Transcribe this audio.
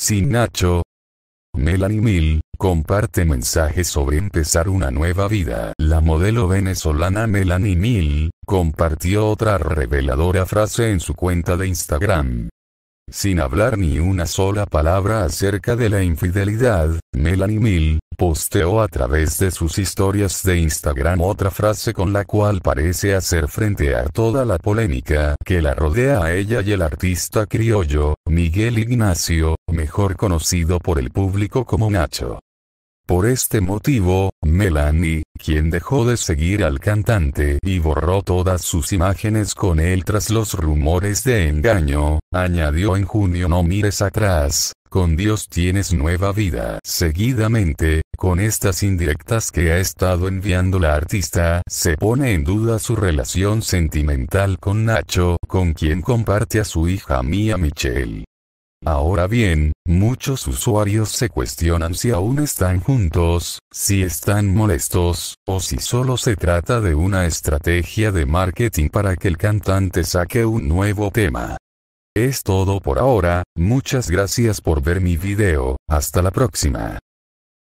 Sin Nacho. Melanie Mil, comparte mensajes sobre empezar una nueva vida. La modelo venezolana Melanie Mil, compartió otra reveladora frase en su cuenta de Instagram. Sin hablar ni una sola palabra acerca de la infidelidad, Melanie Mill... posteó a través de sus historias de Instagram otra frase con la cual parece hacer frente a toda la polémica que la rodea a ella y el artista criollo, Miguel Ignacio, mejor conocido por el público como Nacho. Por este motivo, Melanie, quien dejó de seguir al cantante y borró todas sus imágenes con él tras los rumores de engaño, añadió en junio No mires atrás, con Dios tienes nueva vida. Seguidamente, con estas indirectas que ha estado enviando la artista, se pone en duda su relación sentimental con Nacho, con quien comparte a su hija Mia Michelle. Ahora bien, muchos usuarios se cuestionan si aún están juntos, si están molestos, o si solo se trata de una estrategia de marketing para que el cantante saque un nuevo tema. Es todo por ahora, muchas gracias por ver mi video, hasta la próxima.